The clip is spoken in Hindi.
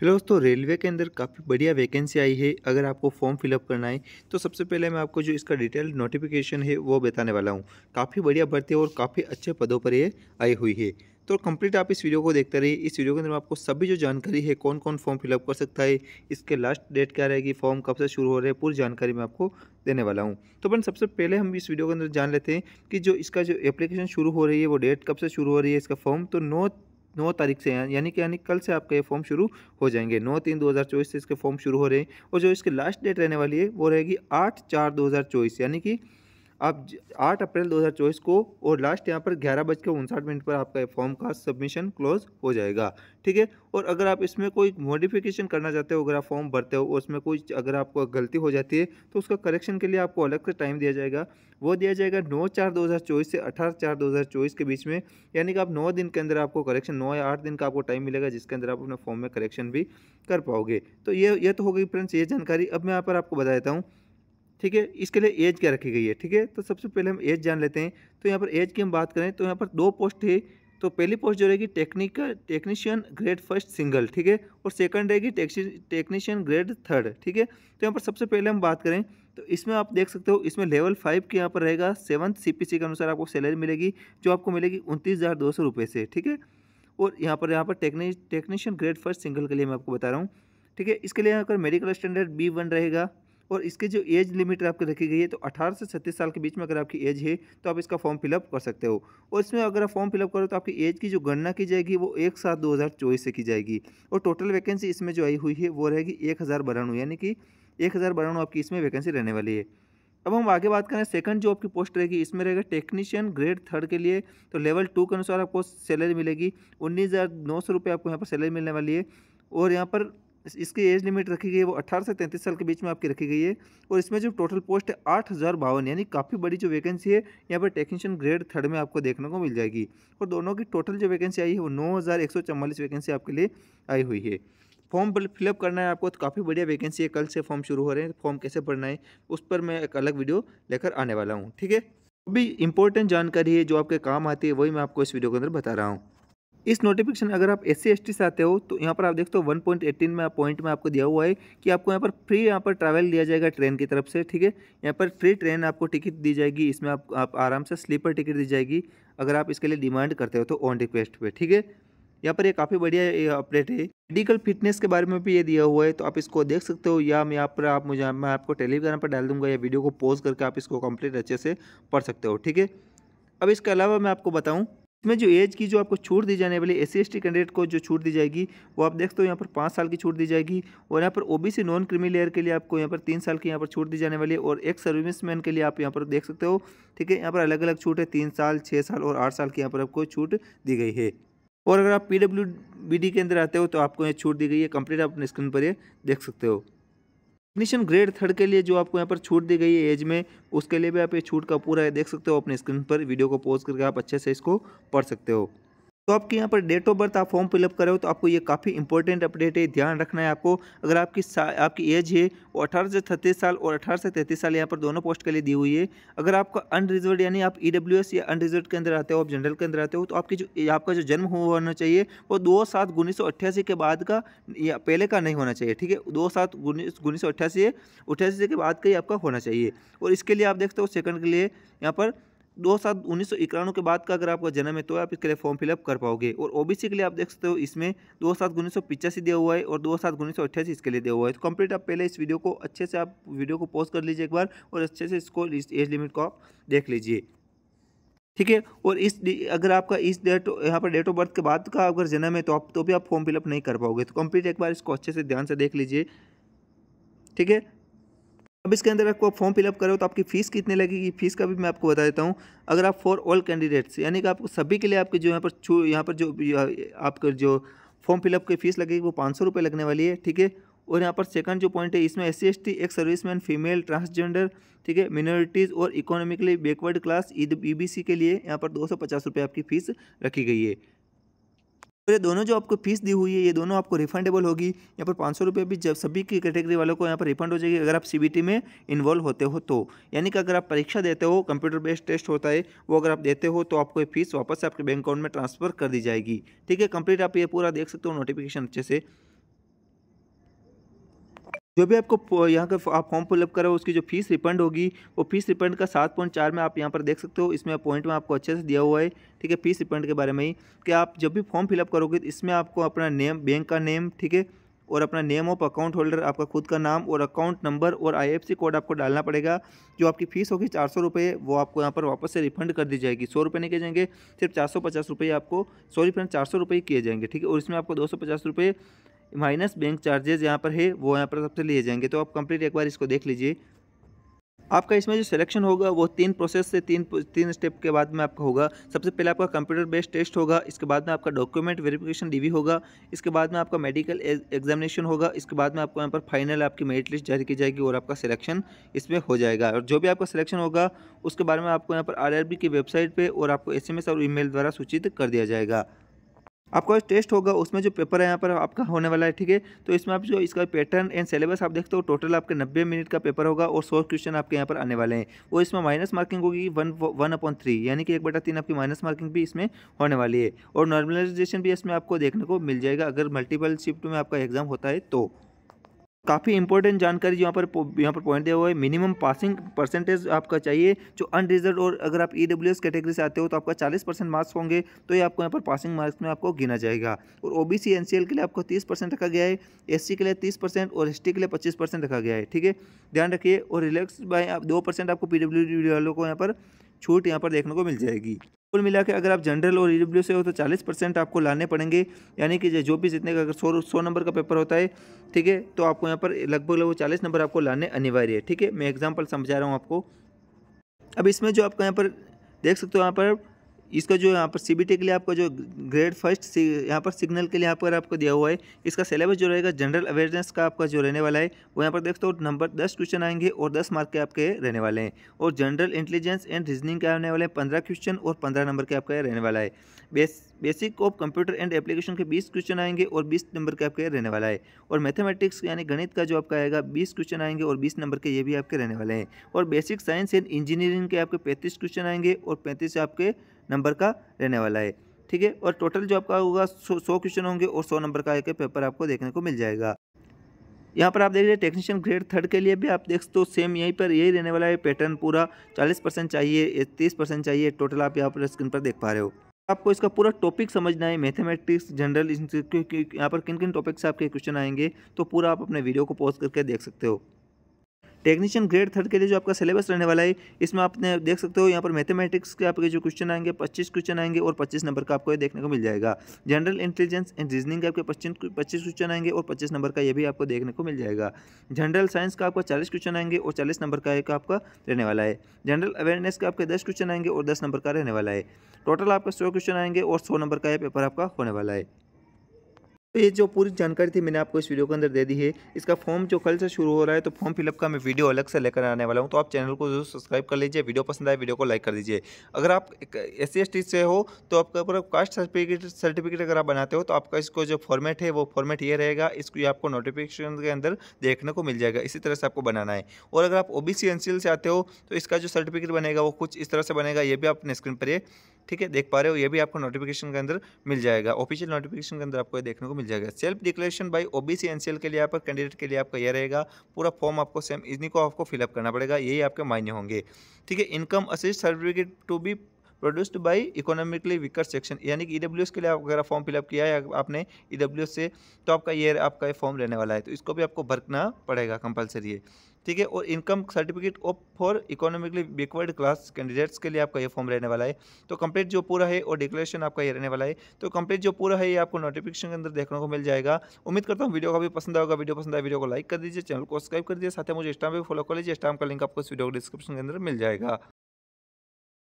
हेलो दोस्तों रेलवे के अंदर काफ़ी बढ़िया वैकेंसी आई है अगर आपको फॉर्म फिलअप करना है तो सबसे पहले मैं आपको जो इसका डिटेल नोटिफिकेशन है वो बताने वाला हूँ काफ़ी बढ़िया भर्ती और काफ़ी अच्छे पदों पर ये आई हुई है तो कंप्लीट आप इस वीडियो को देखते रहिए इस वीडियो के अंदर आपको सभी जो जानकारी है कौन कौन फॉर्म फिलअप कर सकता है इसके लास्ट डेट क्या रहेगी फॉर्म कब से शुरू हो रहे हैं पूरी जानकारी मैं आपको देने वाला हूँ तो बन सबसे पहले हम इस वीडियो के अंदर जान लेते हैं कि जो इसका जो एप्लीकेशन शुरू हो रही है वो डेट कब से शुरू हो रही है इसका फॉर्म तो नौ नौ तारीख से यानी कि यानी कल से आपका ये फॉर्म शुरू हो जाएंगे नौ तीन दो हज़ार चौबीस से इसके फॉर्म शुरू हो रहे हैं और जो इसकी लास्ट डेट रहने वाली है वो रहेगी आठ चार दो हज़ार चौबीस यानी कि आप आठ अप्रैल 2024 को और लास्ट यहाँ पर ग्यारह बज के उनसाठ मिनट पर आपका फॉर्म का सबमिशन क्लोज हो जाएगा ठीक है और अगर आप इसमें कोई मॉडिफिकेशन करना चाहते हो अगर आप फॉर्म भरते हो और उसमें कोई अगर आपको गलती हो जाती है तो उसका करेक्शन के लिए आपको अलग से टाइम दिया जाएगा वो दिया जाएगा नौ चार दो हज़ार चौबीस से अठारह चार दो हज़ार चौबीस के बीच में यानी कि आप नौ दिन के अंदर आपको करेक्शन नौ या आठ दिन का आपको टाइम मिलेगा जिसके अंदर आप अपने फॉर्म में करेक्शन भी कर पाओगे तो ये ये तो हो गई फ्रेंड्स ये जानकारी अब मैं यहाँ पर आपको बता देता हूँ ठीक है इसके लिए एज क्या रखी गई है ठीक है तो सबसे पहले हम एज जान लेते हैं तो यहाँ पर एज की हम बात करें तो यहाँ पर दो पोस्ट है तो पहली पोस्ट जो रहेगी technical technician grade first single ठीक है और सेकंड रहेगी टेक्नीशियन ग्रेड थर्ड ठीक है तो यहाँ पर सबसे पहले हम बात करें तो इसमें आप देख सकते हो इसमें लेवल फाइव के यहाँ पर रहेगा सेवन्थ सी के अनुसार आपको सैलरी मिलेगी जो आपको मिलेगी उनतीस हज़ार दो सौ रुपये से ठीक है और यहाँ पर यहाँ पर टेक्नी टेक्नीशियन ग्रेड फर्स्ट सिंगल के लिए मैं आपको बता रहा हूँ ठीक है इसके लिए अगर मेडिकल स्टैंडर्ड बी वन रहेगा और इसके जो एज लिमिट आपकी रखी गई है तो अठारह से छत्तीस साल के बीच में अगर आपकी एज है तो आप इसका फॉर्म फिलअप कर सकते हो और इसमें अगर आप फॉर्म फिलअप करो तो आपकी एज की जो गणना की जाएगी वो एक सात दो हज़ार चौबीस से की जाएगी और टोटल वैकेंसी इसमें जो आई हुई है वो रहेगी एक हज़ार बाराणु यानी कि एक हज़ार बाराणु आपकी इसमें वैकेंसी रहने वाली है अब हम आगे बात करें सेकंड जो आपकी पोस्ट रहेगी इसमें रहेगा टेक्नीशियन ग्रेड थर्ड के लिए तो लेवल टू के अनुसार आपको सैलरी मिलेगी उन्नीस हज़ार नौ सौ रुपये आपको यहाँ पर सैलरी मिलने वाली है और यहाँ पर इसकी एज लिमिट रखी गई है वो अट्ठारह से तैंतीस साल के बीच में आपकी रखी गई है और इसमें जो टोटल पोस्ट है आठ हज़ार बावन यानी काफ़ी बड़ी जो वैकेंसी है यहाँ पर टेक्नीशियन ग्रेड थर्ड में आपको देखने को मिल जाएगी और दोनों की टोटल जो वैकेंसी आई है वो नौ हज़ार एक सौ चवालीस वैकेंसी आपके लिए आई हुई है फॉर्म फिलअप करना है आपको तो काफ़ी बढ़िया वैकेंसी है कल से फॉर्म शुरू हो रहे हैं फॉर्म कैसे भरना है उस पर मैं एक अलग वीडियो लेकर आने वाला हूँ ठीक है अभी इंपॉर्टेंट जानकारी है जो आपके काम आती है वही मैं आपको इस वीडियो के अंदर बता रहा हूँ इस नोटिफिकेशन अगर आप एस सी से आते हो तो यहाँ पर आप देखते हो वन पॉइंट एटीन में पॉइंट में आपको दिया हुआ है कि आपको यहाँ पर फ्री यहाँ पर ट्रैवल दिया जाएगा ट्रेन की तरफ से ठीक है यहाँ पर फ्री ट्रेन आपको टिकट दी जाएगी इसमें आप, आप आराम से स्लीपर टिकट दी जाएगी अगर आप इसके लिए डिमांड करते हो तो ऑन रिक्वेस्ट पर ठीक है यहाँ पर ये काफ़ी बढ़िया अपडेट है मेडिकल फिटनेस के बारे में भी ये दिया हुआ है तो आप इसको देख सकते हो या मैं यहाँ पर आप मुझे मैं आपको टेलीग्राम पर डाल दूंगा या वीडियो को पोज करके आप इसको कंप्लीट अच्छे से पढ़ सकते हो ठीक है अब इसके अलावा मैं आपको बताऊँ इसमें जो एज की जो आपको छूट दी जाने वाली एस सी कैंडिडेट को जो छूट दी जाएगी वो आप देखते हो यहाँ पर पाँच साल की छूट दी जाएगी और यहाँ पर ओबीसी नॉन क्रिमी लेयर के लिए आपको यहाँ पर तीन साल की यहाँ पर छूट दी जाने वाली है और एक सर्विसमैन के लिए आप यहाँ पर देख सकते हो ठीक है यहाँ पर अलग अलग छूट है तीन साल छः साल और आठ साल की यहाँ पर आपको छूट दी गई है और अगर आप पी के अंदर आते हो तो आपको यहाँ छूट दी गई है कंप्लीट आप अपने स्क्रीन पर ये देख सकते हो टेक्नीशियन ग्रेड थर्ड के लिए जो आपको यहाँ पर छूट दी गई है एज में उसके लिए भी आप ये छूट का पूरा देख सकते हो अपने स्क्रीन पर वीडियो को पोज करके आप अच्छे से इसको पढ़ सकते हो तो आपके यहाँ पर डेट ऑफ बर्थ आप फॉर्म फिलअप हो तो आपको ये काफ़ी इंपॉर्टेंट अपडेट है ध्यान रखना है आपको अगर आपकी आपकी एज है वो अठारह से छत्तीस साल और अठारह से तैंतीस साल यहाँ पर दोनों पोस्ट के लिए दी हुई है अगर आपका अनरिजर्व यानी आप ई e या अनरिजर्व के अंदर आते हो आप जनरल के अंदर आते हो तो आपकी जो आपका जो जन्म होना चाहिए वो दो सात उन्नीस के बाद का या पहले का नहीं होना चाहिए ठीक है दो सात उन्नीस उन्नीस सौ अट्ठासी के बाद का ही आपका होना चाहिए और इसके लिए आप देखते हो सेकंड के लिए यहाँ पर दो सात उन्नीस के बाद का अगर आपका जन्म है तो आप इसके लिए फॉर्म फिलअप कर पाओगे और ओबीसी के लिए आप देख सकते हो इसमें दो सात उन्नीस दिया हुआ है और दो सात उन्नीस इसके लिए दिया हुआ है तो कंप्लीट आप पहले इस वीडियो को अच्छे से आप वीडियो को पोस्ट कर लीजिए एक बार और अच्छे से इसको इस एज लिमिट को आप देख लीजिए ठीक है और इस अगर आपका इस डेट यहाँ पर डेट ऑफ बर्थ के बाद का अगर जन्म है तो आप तो भी आप फॉर्म फिलअप नहीं कर पाओगे तो कंप्लीट एक बार इसको अच्छे से ध्यान से देख लीजिए ठीक है अब इसके अंदर आपको फॉर्म फिलअप करो तो आपकी फ़ीस कितने लगेगी फ़ीस का भी मैं आपको बता देता हूँ अगर आप फॉर ऑल कैंडिडेट्स यानी कि आपको सभी के लिए आपके जो यहाँ पर छू यहाँ पर जो आपका जो फॉर्म फिलअप की फ़ीस लगेगी वो पाँच सौ रुपये लगने वाली है ठीक है और यहाँ पर सेकंड जो पॉइंट है इसमें एस सी एक सर्विसमैन फीमेल ट्रांसजेंडर ठीक है मिनोरिटीज़ और economically backward class E B C के लिए यहाँ पर दो सौ पचास रुपये आपकी फ़ीस रखी गई है और तो ये दोनों जो आपको फीस दी हुई है ये दोनों आपको रिफंडेबल होगी यहाँ पर पाँच सौ रुपये भी जब सभी की कैटेगरी वालों को यहाँ पर रिफंड हो जाएगी अगर आप सी में इन्वॉल्व होते हो तो यानी कि अगर आप परीक्षा देते हो कंप्यूटर बेस्ड टेस्ट होता है वो अगर आप देते हो तो आपको ये फीस वापस आपके बैंक अकाउंट में ट्रांसफर कर दी जाएगी ठीक है कंप्लीट आप ये पूरा देख सकते हो नोटिफिकेशन अच्छे से जो भी आपको यहाँ का आप फॉर्म फिलअप करो उसकी जो फीस रिफंड होगी वो फीस रिफंड का सात पॉइंट चार में आप यहाँ पर देख सकते हो इसमें पॉइंट में आपको अच्छे से दिया हुआ है ठीक है फीस रिफंड के बारे में ही कि आप जब भी फॉर्म फिलअप करोगे इसमें आपको अपना नेम बैंक का नेम ठीक है और अपना नेम ऑफ अकाउंट होल्डर आपका खुद का नाम और अकाउंट नंबर और आईएफसी कोड आपको डालना पड़ेगा जो आपकी फ़ीस होगी चार सौ रुपये वो आपको यहाँ पर वापस से रिफंड कर दी जाएगी सौ रुपये नहीं किए जाएंगे सिर्फ चार सौ पचास रुपये आपको सॉरी फ्रेंड चार सौ रुपये किए जाएंगे ठीक है और इसमें आपको दो सौ पचास रुपये माइनस बैंक चार्जेज यहाँ पर है वो यहाँ पर सबसे लिए जाएंगे तो आप कंप्लीट एक बार इसको देख लीजिए आपका इसमें जो सिलेक्शन होगा वो तीन प्रोसेस से तीन तीन स्टेप के बाद में आपका होगा सबसे पहले आपका कंप्यूटर बेस्ड टेस्ट होगा इसके बाद में आपका डॉक्यूमेंट वेरिफिकेशन डीवी होगा इसके बाद में आपका मेडिकल एग्जामिनेशन e-, होगा इसके बाद में आपको यहाँ पर फाइनल आपकी मेरिट लिस्ट जारी की जाएगी और आपका सिलेक्शन इसमें हो जाएगा और जो भी आपका सिलेक्शन होगा उसके बारे में आपको यहाँ पर आर की वेबसाइट पर और आपको एस और ई द्वारा सूचित कर दिया जाएगा आपका टेस्ट होगा उसमें जो पेपर है यहाँ पर आपका होने वाला है ठीक है तो इसमें आप जो इसका पैटर्न एंड सिलेबस आप देखते हो टोटल आपके 90 मिनट का पेपर होगा और सौ क्वेश्चन आपके यहाँ पर आने वाले हैं और इसमें माइनस मार्किंग होगी वन वन अपॉन थ्री यानी कि एक बटा तीन आपकी माइनस मार्किंग भी इसमें होने वाली है और नॉर्मलाइजेशन भी इसमें आपको देखने को मिल जाएगा अगर मल्टीपल शिफ्ट में आपका एग्जाम होता है तो काफ़ी इंपॉर्टेंट जानकारी यहाँ पर यहाँ पर पॉइंट दिया हुआ है मिनिमम पासिंग परसेंटेज आपका चाहिए जो अनरिजर्व और अगर आप ई डब्ल्यू एस कैटेगरी से आते हो तो आपका 40 परसेंट मार्क्स होंगे तो ये आपको यहाँ पर पासिंग मार्क्स में आपको गिना जाएगा और O B C N C L के लिए आपको 30 परसेंट रखा गया है एस सी के लिए तीस परसेंट और एस टी के लिए पच्चीस परसेंट रखा गया है ठीक है ध्यान रखिए और रिलैक्स बाय आप दो परसेंट आपको पी डब्ल्यू डी वालों को यहाँ पर छूट यहाँ पर देखने को मिल जाएगी कुल मिला के अगर आप जनरल और ई से हो तो 40 परसेंट आपको लाने पड़ेंगे यानी कि जो भी जितने का अगर सौ 100 नंबर का पेपर होता है ठीक है तो आपको यहाँ पर लगभग लगभग चालीस नंबर आपको लाने अनिवार्य है ठीक है मैं एग्जाम्पल समझा रहा हूँ आपको अब इसमें जो आपको यहाँ पर देख सकते हो यहाँ पर इसका जो यहाँ पर सी के लिए आपका जो ग्रेड फर्स्ट यहाँ पर सिग्नल के लिए यहाँ पर आपको दिया हुआ है इसका सिलेबस जो रहेगा जनरल अवेयरनेस का आपका जो रहने वाला है वो यहाँ पर देखते हो नंबर दस क्वेश्चन आएंगे और दस मार्क के आपके रहने वाले हैं और जनरल इंटेलिजेंस एंड रीजनिंग के आने वाले हैं पंद्रह क्वेश्चन और पंद्रह नंबर के आपका रहने वाला है बेस basic of computer and application के 20 क्वेश्चन आएंगे और 20 नंबर के आपके रहने वाला है और मैथमेटिक्स यानी गणित का जो आपका आएगा 20 क्वेश्चन आएंगे और 20 नंबर के ये भी आपके रहने वाले हैं और बेसिक साइंस एंड इंजीनियरिंग के आपके पैंतीस क्वेश्चन आएंगे और पैंतीस आपके नंबर का रहने वाला है ठीक है और टोटल जो आपका होगा सौ क्वेश्चन होंगे और सौ नंबर का एक पेपर आपको देखने को मिल जाएगा यहाँ पर आप देख रहे हैं टेक्नीशियन ग्रेड थर्ड के लिए भी आप देख सकते हो सेम यहीं पर यही रहने वाला है पैटर्न पूरा 40 परसेंट चाहिए 30 परसेंट चाहिए टोटल आप यहाँ पर स्क्रीन पर देख पा रहे हो आपको इसका पूरा टॉपिक समझना है मैथमेटिक्स जनरल यहाँ पर किन किन टॉपिक से आपके क्वेश्चन आएंगे तो पूरा आप अपने वीडियो को पॉज करके देख सकते हो टेक्नीशियन ग्रेड थर्ड के लिए जो आपका सिलेबस रहने वाला है इसमें आपने देख सकते हो यहाँ पर मैथमेटिक्स के आपके जो क्वेश्चन आएंगे पच्चीस क्वेश्चन आएंगे और पच्चीस नंबर का आपको ये देखने को मिल जाएगा जनरल इंटेलिजेंस एंड रीजनिंग के आपके पच्चीस क्वेश्चन आएंगे और पच्चीस नंबर का ये भी आपको देखने को मिल जाएगा जनरल साइंस का आपका चालीस क्वेश्चन आएंगे और चालीस नंबर का एक आपका रहने वाला है जनरल अवेयरनेस का आपके दस क्वेश्चन आएंगे और दस नंबर का रहने वाला है टोटल आपका सौ क्वेश्चन आएंगे और सौ नंबर का यह पेपर आपका होने वाला है तो ये जो पूरी जानकारी थी मैंने आपको इस वीडियो के अंदर दे दी है इसका फॉर्म जो कल से शुरू हो रहा है तो फॉर्म फिलअप का मैं वीडियो अलग से लेकर आने वाला हूँ तो आप चैनल को जरूर सब्सक्राइब कर लीजिए वीडियो पसंद आए वीडियो को लाइक कर दीजिए अगर आप एस सी से हो तो आपका पूरा कास्ट सर्टिफिकेट सर्टिफिकेट अगर आप बनाते हो तो आपका इसको जो फॉर्मेट है वो फॉर्मेट ये रहेगा इसको आपको नोटिफिकेशन के अंदर देखने को मिल जाएगा इसी तरह से आपको बनाना है और अगर आप ओ बी से आते हो तो इसका जो सर्टिफिकेट बनेगा वो कुछ इस तरह से बनेगा ये भी आपने स्क्रीन पर ठीक है देख पा रहे हो ये भी आपको नोटिफिकेशन के अंदर मिल जाएगा ऑफिशियल नोटिफिकेशन के अंदर आपको देखने को मिल जाएगा self declaration by OBC NCL के लिए आप कैंडिडेट के लिए आपका यह रहेगा पूरा फॉर्म आपको सेम इन्हीं को आपको फिलअप करना पड़ेगा यही आपके मायने होंगे ठीक है income asset certificate to be produced by economically weaker section यानी कि ई e के लिए आप अगर फॉर्म फिलअप किया है आपने ई e से तो आपका ये आपका ये फॉर्म रहने वाला है तो इसको भी आपको भरना पड़ेगा कंपलसरी है ठीक है और income certificate of for economically backward class candidates के लिए आपका ये फॉर्म रहने वाला है तो कंप्लीट जो पूरा है और डिक्लेरेशन आपका ये रहने वाला है तो कंप्लीट जो पूरा है ये आपको नोटिफिकेशन के अंदर देखने को मिल जाएगा उम्मीद करता हूँ वीडियो का भी पसंद आएगा वीडियो पसंद आए वीडियो को लाइक कर दीजिए चैनल को सब्सक्राइब कर दीजिए साथ मुझे इंस्टाम पर फॉलो कर लीजिए इंस्टाम का लिंक आपको इस वीडियो को डिस्क्रिप्शन के अंदर मिल जाएगा